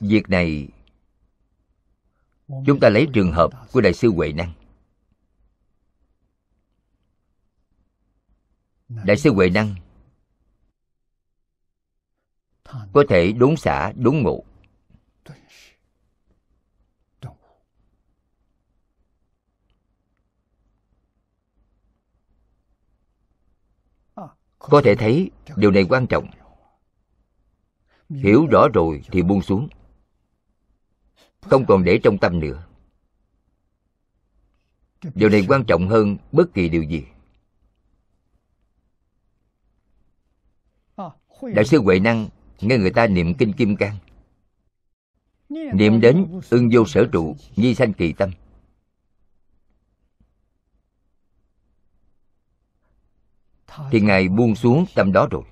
Việc này Chúng ta lấy trường hợp của Đại sư Huệ Năng Đại sư Huệ Năng Có thể đốn xả, đốn ngộ Có thể thấy điều này quan trọng hiểu rõ rồi thì buông xuống không còn để trong tâm nữa điều này quan trọng hơn bất kỳ điều gì đại sư huệ năng nghe người ta niệm kinh kim cang niệm đến ưng vô sở trụ nhi sanh kỳ tâm thì ngài buông xuống tâm đó rồi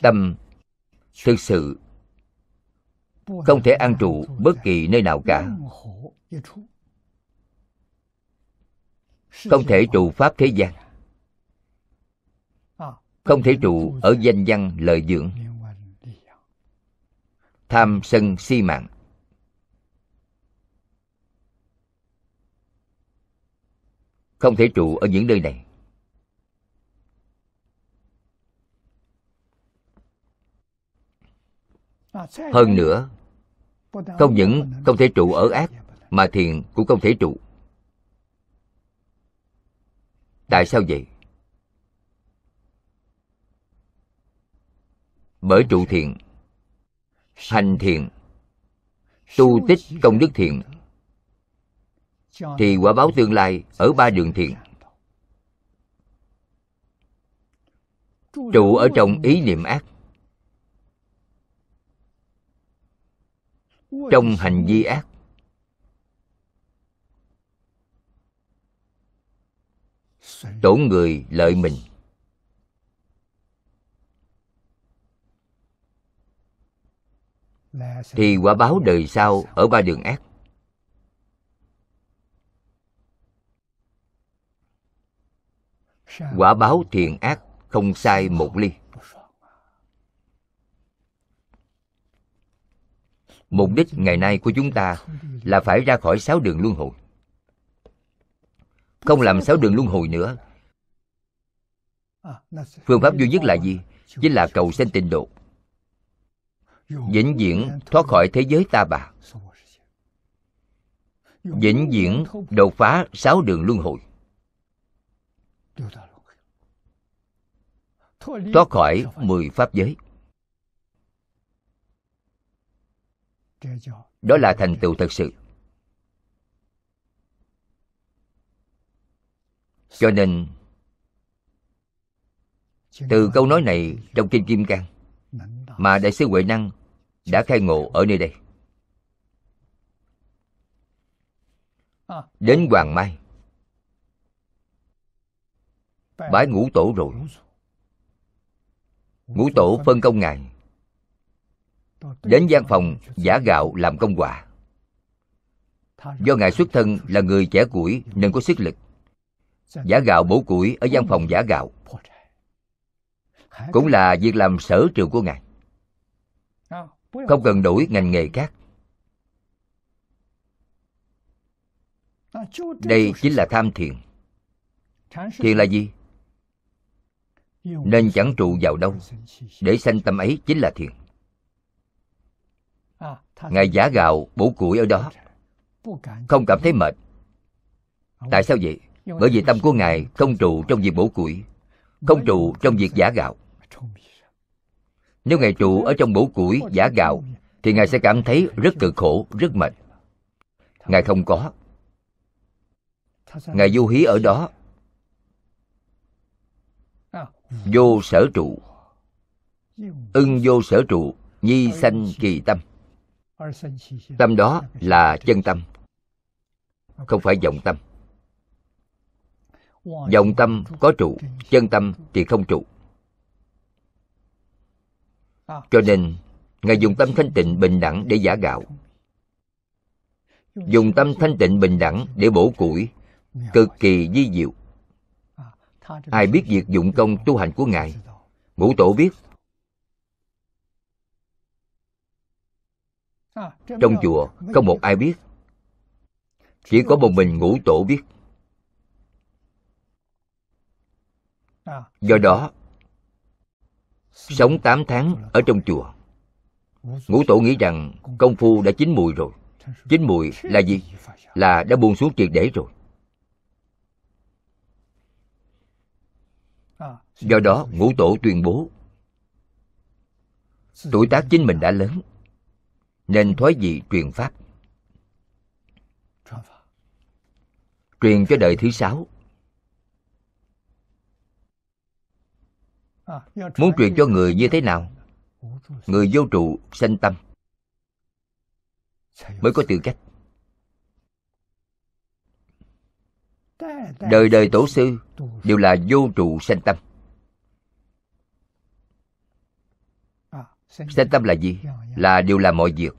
tâm thực sự không thể an trụ bất kỳ nơi nào cả không thể trụ pháp thế gian không thể trụ ở danh văn lợi dưỡng tham sân si mạng không thể trụ ở những nơi này Hơn nữa, không những không thể trụ ở ác, mà thiền cũng không thể trụ. Tại sao vậy? Bởi trụ thiền hành thiền tu tích công đức thiền thì quả báo tương lai ở ba đường thiền Trụ ở trong ý niệm ác trong hành vi ác tổn người lợi mình thì quả báo đời sau ở ba đường ác quả báo thiện ác không sai một ly mục đích ngày nay của chúng ta là phải ra khỏi sáu đường luân hồi không làm sáu đường luân hồi nữa phương pháp duy nhất là gì chính là cầu sanh tịnh độ vĩnh viễn thoát khỏi thế giới ta bà vĩnh viễn đột phá sáu đường luân hồi thoát khỏi mười pháp giới Đó là thành tựu thật sự. Cho nên, từ câu nói này trong Kinh Kim Cang mà Đại sư Huệ Năng đã khai ngộ ở nơi đây. À. Đến Hoàng Mai, bái ngũ tổ rồi. Ngũ tổ phân công ngài đến gian phòng giả gạo làm công quả do ngài xuất thân là người trẻ củi nên có sức lực giả gạo bổ củi ở gian phòng giả gạo cũng là việc làm sở trường của ngài không cần đổi ngành nghề khác đây chính là tham thiền thiền là gì nên chẳng trụ vào đâu để sanh tâm ấy chính là thiền Ngài giả gạo bổ củi ở đó Không cảm thấy mệt Tại sao vậy? Bởi vì tâm của Ngài không trụ trong việc bổ củi Không trụ trong việc giả gạo Nếu Ngài trụ ở trong bổ củi giả gạo Thì Ngài sẽ cảm thấy rất cực khổ, rất mệt Ngài không có Ngài du hí ở đó Vô sở trụ Ưng vô sở trụ Nhi sanh kỳ tâm Tâm đó là chân tâm, không phải vọng tâm. Vọng tâm có trụ, chân tâm thì không trụ. À. Cho nên, Ngài dùng tâm thanh tịnh bình đẳng để giả gạo. Dùng tâm thanh tịnh bình đẳng để bổ củi, cực kỳ di diệu. À, Ai biết việc dụng công tu hành của Ngài? Ngũ tổ biết, trong chùa không một ai biết chỉ có một mình ngũ tổ biết do đó sống 8 tháng ở trong chùa ngũ tổ nghĩ rằng công phu đã chín mùi rồi chín mùi là gì là đã buông xuống triệt để rồi do đó ngũ tổ tuyên bố tuổi tác chính mình đã lớn nên thoái vị truyền pháp truyền cho đời thứ sáu muốn truyền cho người như thế nào người vô trụ sanh tâm mới có tư cách đời đời tổ sư đều là vô trụ sanh tâm sanh tâm là gì là đều là mọi việc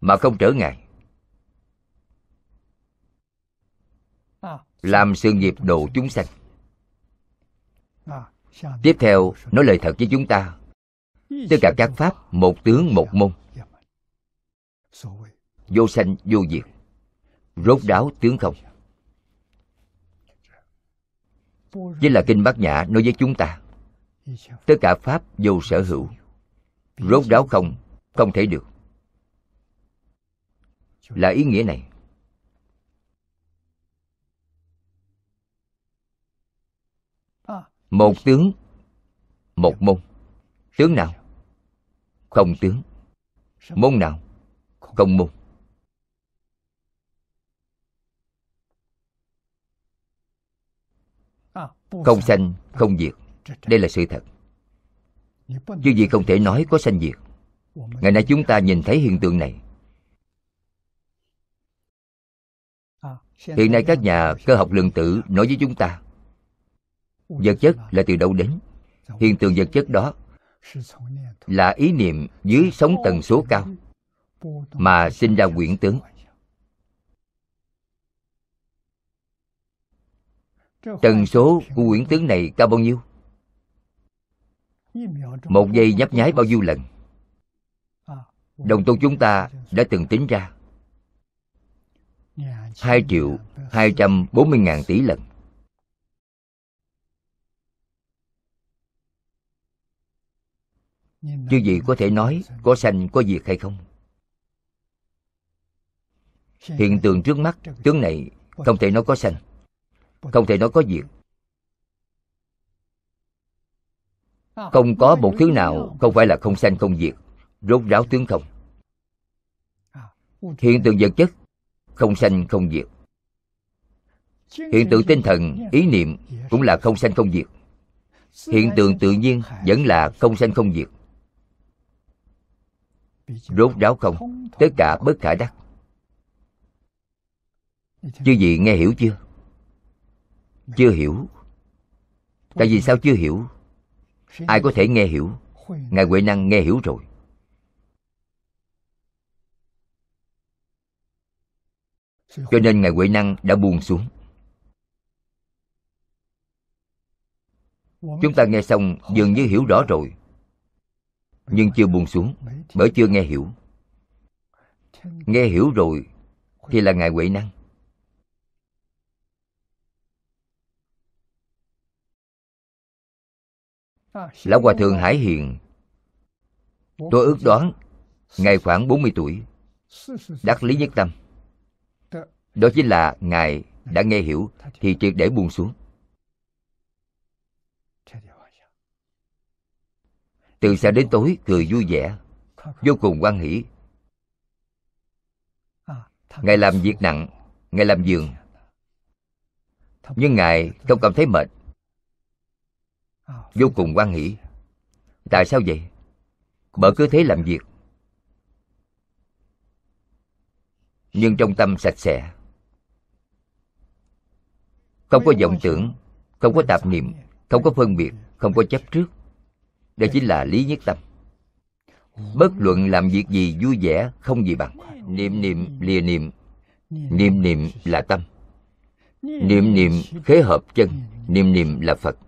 mà không trở ngại làm sự nghiệp độ chúng sanh tiếp theo nói lời thật với chúng ta tất cả các pháp một tướng một môn vô sanh vô diệt rốt đáo tướng không với là kinh bát nhã nói với chúng ta tất cả pháp vô sở hữu rốt ráo không không thể được là ý nghĩa này một tướng một môn tướng nào không tướng môn nào không môn không sanh không diệt đây là sự thật chứ gì không thể nói có sanh diệt ngày nay chúng ta nhìn thấy hiện tượng này hiện nay các nhà cơ học lượng tử nói với chúng ta vật chất là từ đâu đến hiện tượng vật chất đó là ý niệm dưới sóng tần số cao mà sinh ra quyển tướng tần số của quyển tướng này cao bao nhiêu một giây nhấp nháy bao nhiêu lần đồng tu chúng ta đã từng tính ra 2 triệu 240 ngàn tỷ lần. Chứ gì có thể nói có sanh có diệt hay không? Hiện tượng trước mắt, tướng này không thể nói có sanh, không thể nói có diệt. Không có một thứ nào không phải là không sanh không diệt, rốt ráo tướng không. À, Hiện tượng vật chất không sanh không diệt hiện tượng tinh thần ý niệm cũng là không sanh không diệt hiện tượng tự nhiên vẫn là không sanh không diệt rốt ráo không tất cả bất khả đắc chư gì nghe hiểu chưa chưa hiểu tại vì sao chưa hiểu ai có thể nghe hiểu ngài huệ năng nghe hiểu rồi cho nên ngài huệ năng đã buông xuống chúng ta nghe xong dường như hiểu rõ rồi nhưng chưa buông xuống bởi chưa nghe hiểu nghe hiểu rồi thì là ngài huệ năng à, lão hòa thượng hải hiền tôi ước đoán ngài khoảng 40 tuổi đắc lý nhất tâm đó chính là ngài đã nghe hiểu thì triệt để buông xuống từ sáng đến tối cười vui vẻ vô cùng quan hỷ ngài làm việc nặng ngài làm giường nhưng ngài không cảm thấy mệt vô cùng quan hỷ tại sao vậy bởi cứ thế làm việc nhưng trong tâm sạch sẽ không có vọng tưởng, không có tạp niệm, không có phân biệt, không có chấp trước. Đây chính là lý nhất tâm. Bất luận làm việc gì vui vẻ không gì bằng. Niệm niệm lìa niệm, niệm niệm là tâm. Niệm niệm khế hợp chân, niệm niệm là Phật.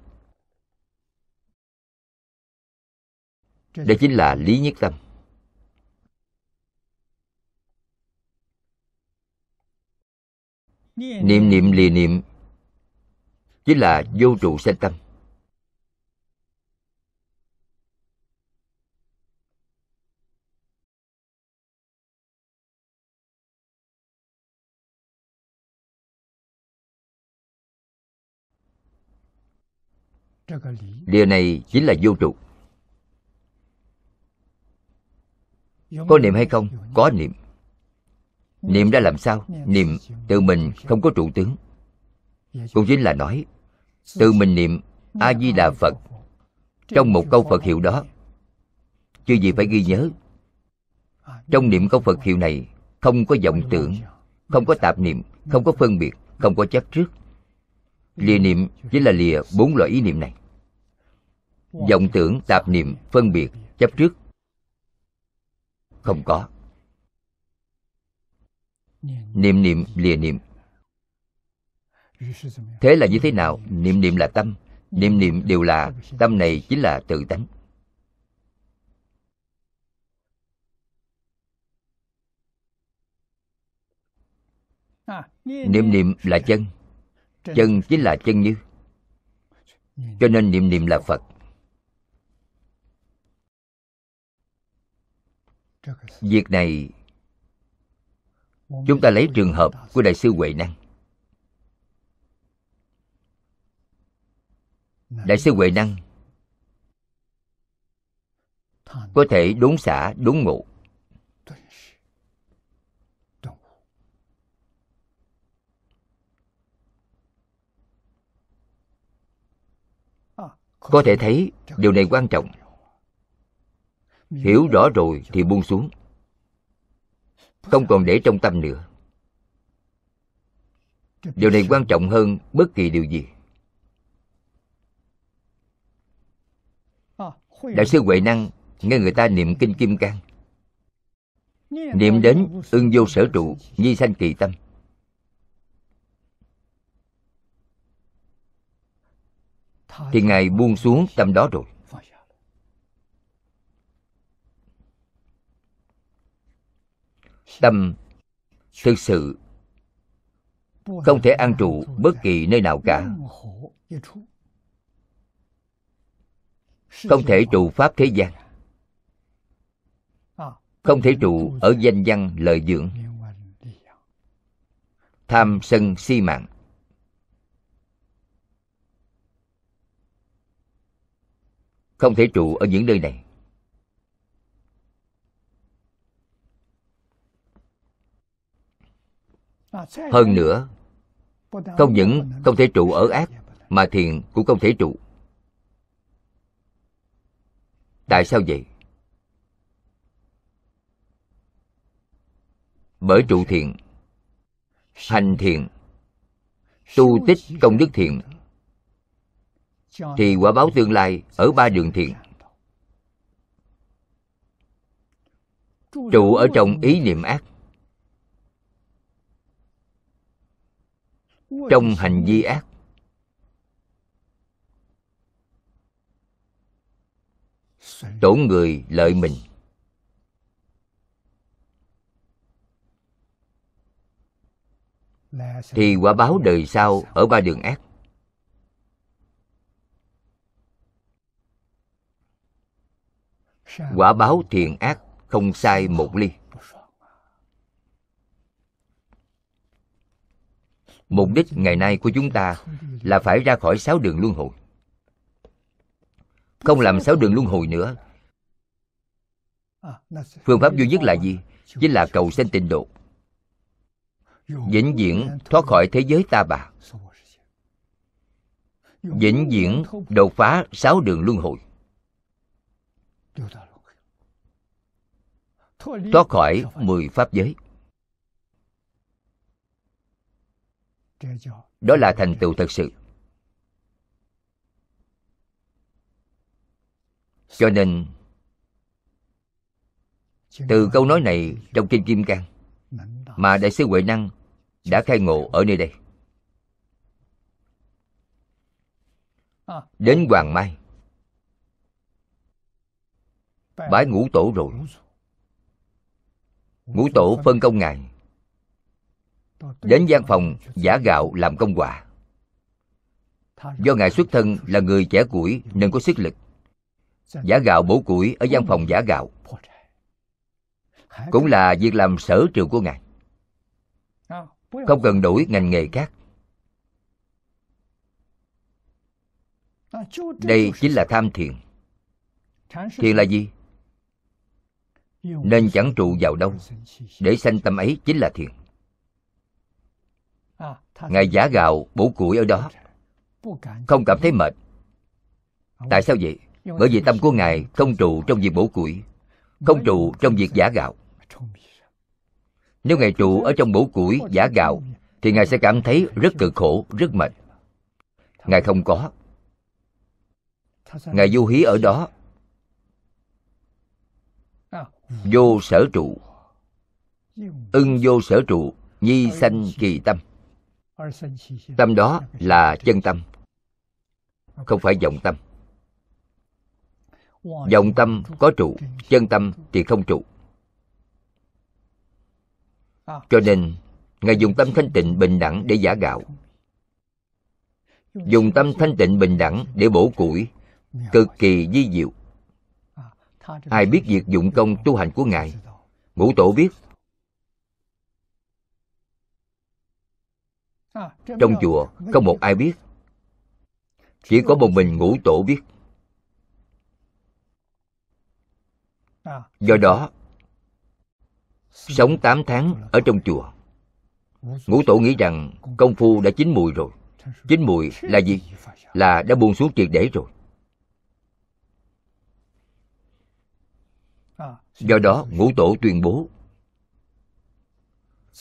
Đây chính là lý nhất tâm. Niệm niệm lìa niệm chính là vô trụ sanh tâm điều này chính là vô trụ có niệm hay không có niệm niệm ra làm sao niệm tự mình không có trụ tướng cũng chính là nói tự mình niệm a di đà phật trong một câu phật hiệu đó chư gì phải ghi nhớ trong niệm câu phật hiệu này không có vọng tưởng không có tạp niệm không có phân biệt không có chấp trước lìa niệm chính là lìa bốn loại ý niệm này vọng tưởng tạp niệm phân biệt chấp trước không có niệm niệm lìa niệm thế là như thế nào niệm niệm là tâm niệm niệm đều là tâm này chính là tự tánh niệm niệm là chân chân chính là chân như cho nên niệm niệm là phật việc này chúng ta lấy trường hợp của đại sư huệ năng đại sư huệ năng có thể đốn xả đốn ngộ à, có thể thấy điều này quan trọng hiểu rõ rồi thì buông xuống không còn để trong tâm nữa điều này quan trọng hơn bất kỳ điều gì Đạo sư Huệ Năng nghe người ta niệm kinh Kim Cang Niệm đến ưng vô sở trụ, nhi sanh kỳ tâm Thì Ngài buông xuống tâm đó rồi Tâm thực sự không thể an trụ bất kỳ nơi nào cả không thể trụ pháp thế gian không thể trụ ở danh văn lợi dưỡng tham sân si mạng không thể trụ ở những nơi này hơn nữa không những không thể trụ ở ác mà thiện cũng không thể trụ Tại sao vậy? Bởi trụ thiền, hành thiền, tu tích công đức thiền thì quả báo tương lai ở ba đường thiền Trụ ở trong ý niệm ác, trong hành vi ác, tổn người lợi mình thì quả báo đời sau ở ba đường ác quả báo thiện ác không sai một ly mục đích ngày nay của chúng ta là phải ra khỏi sáu đường luân hồi không làm sáu đường luân hồi nữa phương pháp duy nhất là gì chính là cầu sanh tịnh độ vĩnh viễn thoát khỏi thế giới ta bà vĩnh viễn đột phá sáu đường luân hồi thoát khỏi mười pháp giới đó là thành tựu thật sự cho nên từ câu nói này trong kinh kim cang mà đại sư huệ năng đã khai ngộ ở nơi đây đến hoàng mai bái ngũ tổ rồi ngũ tổ phân công ngài đến gian phòng giả gạo làm công quả do ngài xuất thân là người trẻ tuổi nên có sức lực Dạ. giả gạo bổ củi ở văn phòng giả gạo cũng là việc làm sở trường của ngài không cần đổi ngành nghề khác đây chính là tham thiền thiền là gì nên chẳng trụ vào đâu để sanh tâm ấy chính là thiền ngài giả gạo bổ củi ở đó không cảm thấy mệt tại sao vậy bởi vì tâm của ngài không trụ trong việc bổ củi không trụ trong việc giả gạo nếu ngài trụ ở trong bổ củi giả gạo thì ngài sẽ cảm thấy rất cực khổ rất mệt ngài không có ngài vô hí ở đó vô sở trụ ưng vô sở trụ nhi sanh kỳ tâm tâm đó là chân tâm không phải vọng tâm vọng tâm có trụ chân tâm thì không trụ cho nên ngài dùng tâm thanh tịnh bình đẳng để giả gạo dùng tâm thanh tịnh bình đẳng để bổ củi cực kỳ di diệu ai biết việc dụng công tu hành của ngài ngũ tổ biết trong chùa không một ai biết chỉ có một mình ngũ tổ biết Do đó, sống 8 tháng ở trong chùa, ngũ tổ nghĩ rằng công phu đã chín mùi rồi. Chín mùi là gì? Là đã buông xuống triệt để rồi. Do đó, ngũ tổ tuyên bố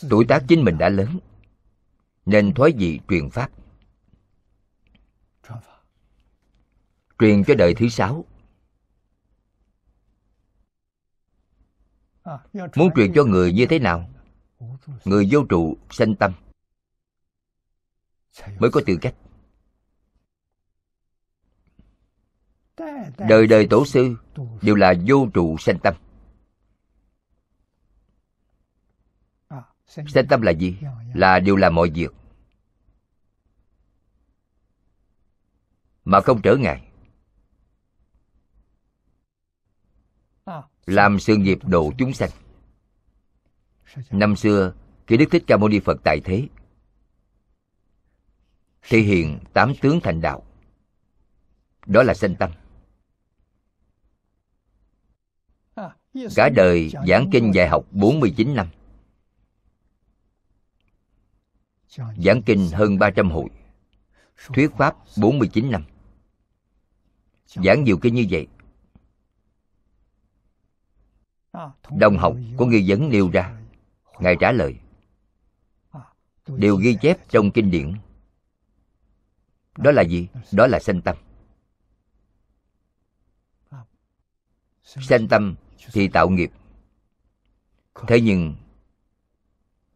tuổi tác chính mình đã lớn nên thoái vị truyền pháp truyền cho đời thứ sáu Muốn truyền cho người như thế nào Người vô trụ sanh tâm Mới có tư cách Đời đời tổ sư Đều là vô trụ sanh tâm Sanh tâm là gì? Là đều là mọi việc Mà không trở ngại làm sự nghiệp độ chúng sanh năm xưa khi đức thích ca mâu ni phật tại thế thể hiện tám tướng thành đạo đó là sanh tâm cả đời giảng kinh dạy học 49 năm giảng kinh hơn 300 hội thuyết pháp 49 năm giảng nhiều kinh như vậy Đồng học của nghi vấn nêu ra Ngài trả lời Đều ghi chép trong kinh điển Đó là gì? Đó là sanh tâm Sanh tâm thì tạo nghiệp Thế nhưng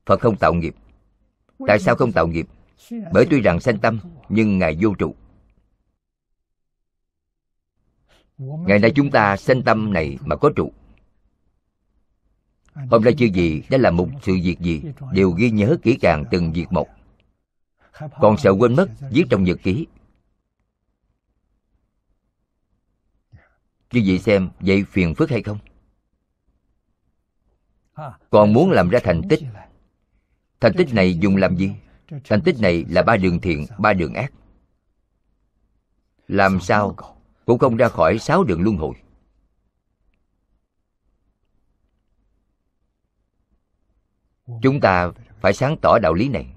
Phật không tạo nghiệp Tại sao không tạo nghiệp? Bởi tuy rằng sanh tâm Nhưng Ngài vô trụ Ngày nay chúng ta sanh tâm này mà có trụ hôm nay chưa gì đã làm một sự việc gì đều ghi nhớ kỹ càng từng việc một còn sợ quên mất viết trong nhật ký chư vị xem vậy phiền phức hay không còn muốn làm ra thành tích thành tích này dùng làm gì thành tích này là ba đường thiện ba đường ác làm sao cũng không ra khỏi sáu đường luân hồi chúng ta phải sáng tỏ đạo lý này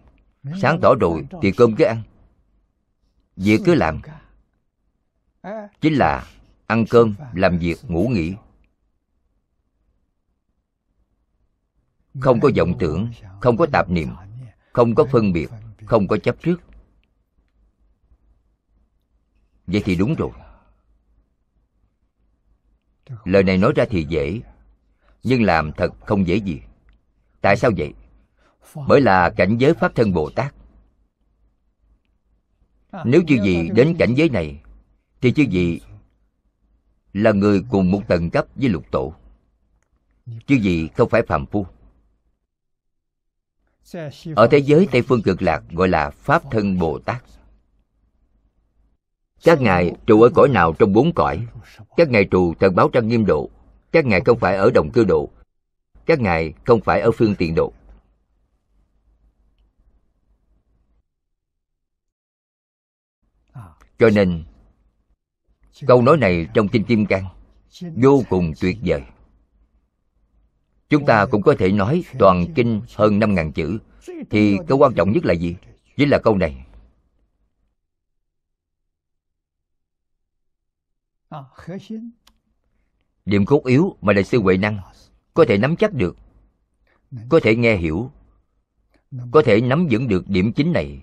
sáng tỏ rồi thì cơm cứ ăn việc cứ làm chính là ăn cơm làm việc ngủ nghỉ không có vọng tưởng không có tạp niệm không có phân biệt không có chấp trước vậy thì đúng rồi lời này nói ra thì dễ nhưng làm thật không dễ gì tại sao vậy bởi là cảnh giới pháp thân bồ tát nếu chư vị đến cảnh giới này thì chư vị là người cùng một tầng cấp với lục tổ chư gì không phải phàm phu ở thế giới tây phương cực lạc gọi là pháp thân bồ tát các ngài trụ ở cõi nào trong bốn cõi các ngài trụ thần báo trang nghiêm độ các ngài không phải ở đồng cư độ các ngài không phải ở phương tiện độ. Cho nên, câu nói này trong Kinh Kim Cang vô cùng tuyệt vời. Chúng ta cũng có thể nói toàn kinh hơn 5.000 chữ Thì cái quan trọng nhất là gì? Chính là câu này Điểm cốt yếu mà Đại sư Huệ Năng có thể nắm chắc được có thể nghe hiểu có thể nắm vững được điểm chính này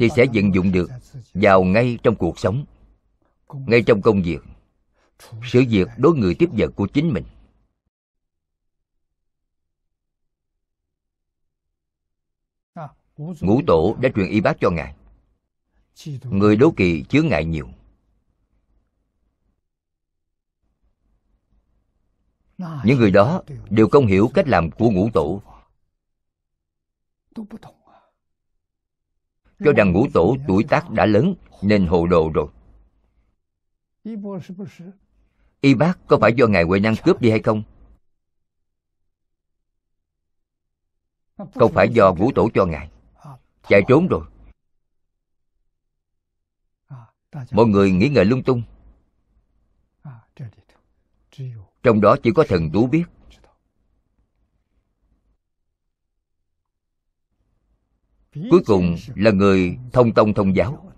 thì sẽ vận dụng được vào ngay trong cuộc sống ngay trong công việc sự việc đối người tiếp vật của chính mình ngũ tổ đã truyền y bác cho ngài người đố kỳ chứa ngại nhiều những người đó đều không hiểu cách làm của ngũ tổ cho rằng ngũ tổ tuổi tác đã lớn nên hồ đồ rồi y bác có phải do ngài huệ năng cướp đi hay không không phải do ngũ tổ cho ngài chạy trốn rồi mọi người nghĩ ngợi lung tung trong đó chỉ có thần tú biết cuối cùng là người thông tông thông giáo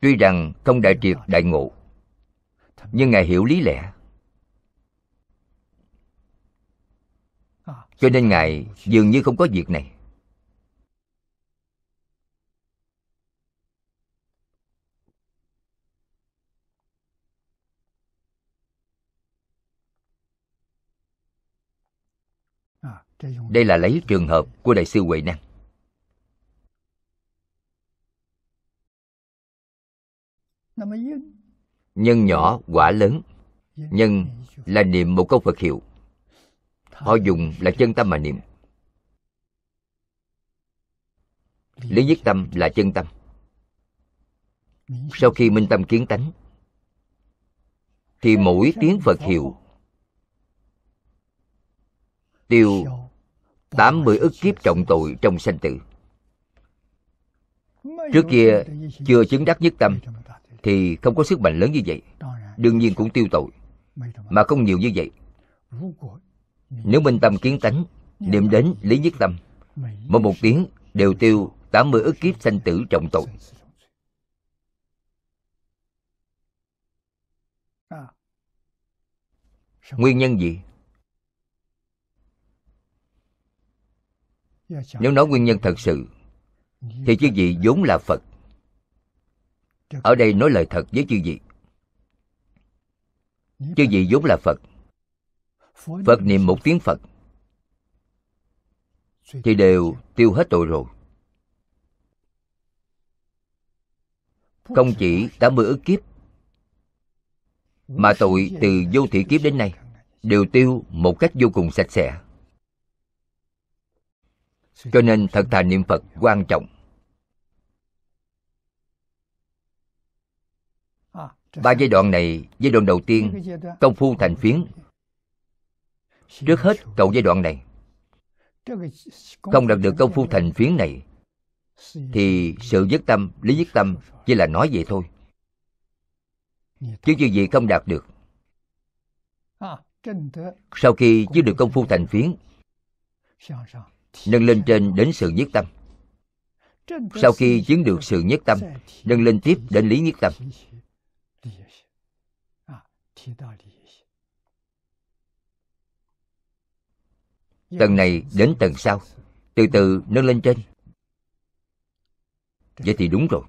tuy rằng không đại triệt đại ngộ nhưng ngài hiểu lý lẽ cho nên ngài dường như không có việc này Đây là lấy trường hợp của Đại sư Huệ Năng. Nhân nhỏ quả lớn Nhân là niệm một câu Phật hiệu Họ dùng là chân tâm mà niệm Lý nhất tâm là chân tâm Sau khi minh tâm kiến tánh Thì mỗi tiếng Phật hiệu Tiêu 80 ức kiếp trọng tội trong sanh tử Trước kia chưa chứng đắc nhất tâm Thì không có sức mạnh lớn như vậy Đương nhiên cũng tiêu tội Mà không nhiều như vậy Nếu minh tâm kiến tánh Niệm đến lý nhất tâm Mỗi một tiếng đều tiêu 80 ức kiếp sanh tử trọng tội Nguyên nhân gì? nếu nói nguyên nhân thật sự thì chư vị vốn là phật ở đây nói lời thật với chư vị chư vị vốn là phật phật niệm một tiếng phật thì đều tiêu hết tội rồi không chỉ 80 ức kiếp mà tội từ vô thị kiếp đến nay đều tiêu một cách vô cùng sạch sẽ cho nên thật thà niệm phật quan trọng ba giai đoạn này giai đoạn đầu tiên công phu thành phiến trước hết cầu giai đoạn này không đạt được công phu thành phiến này thì sự dứt tâm lý dứt tâm chỉ là nói vậy thôi chứ như vậy không đạt được sau khi chưa được công phu thành phiến nâng lên trên đến sự nhất tâm sau khi chứng được sự nhất tâm nâng lên tiếp đến lý nhất tâm tầng này đến tầng sau từ từ nâng lên trên vậy thì đúng rồi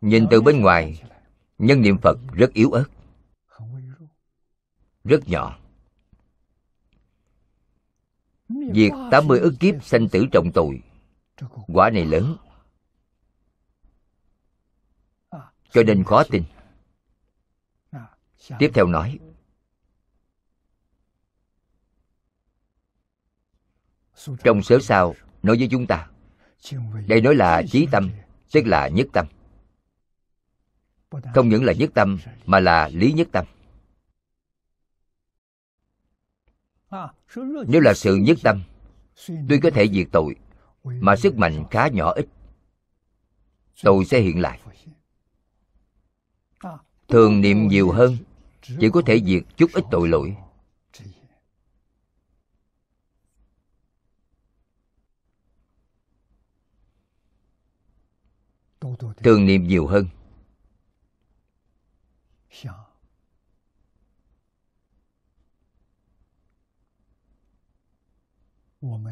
nhìn từ bên ngoài nhân niệm phật rất yếu ớt rất nhỏ Việc 80 ức kiếp sanh tử trọng tội Quả này lớn Cho nên khó tin Tiếp theo nói Trong sớ sao nói với chúng ta Đây nói là trí tâm Tức là nhất tâm Không những là nhất tâm Mà là lý nhất tâm Nếu là sự nhất tâm tuy có thể diệt tội Mà sức mạnh khá nhỏ ít tội sẽ hiện lại Thường niệm nhiều hơn Chỉ có thể diệt chút ít tội lỗi Thường niệm nhiều hơn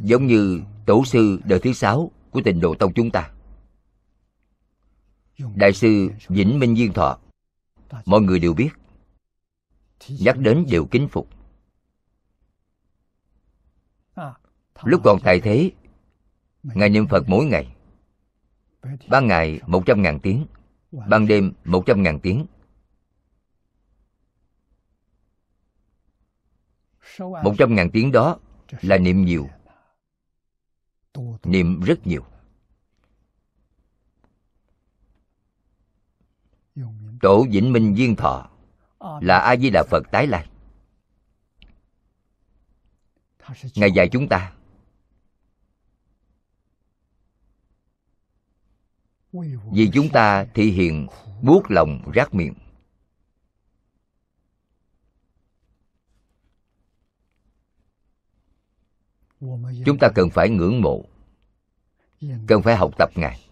giống như tổ sư đời thứ sáu của tịnh độ tông chúng ta đại sư vĩnh minh duyên thọ mọi người đều biết nhắc đến đều kính phục lúc còn tại thế ngài niệm phật mỗi ngày ban ngày một trăm ngàn tiếng ban đêm một trăm ngàn tiếng một trăm ngàn tiếng đó là niệm nhiều niệm rất nhiều tổ vĩnh minh viên thọ ờ, là a di đà phật tái lai ngài dạy chúng ta vì chúng ta thị hiện buốt lòng rác miệng chúng ta cần phải ngưỡng mộ cần phải học tập ngài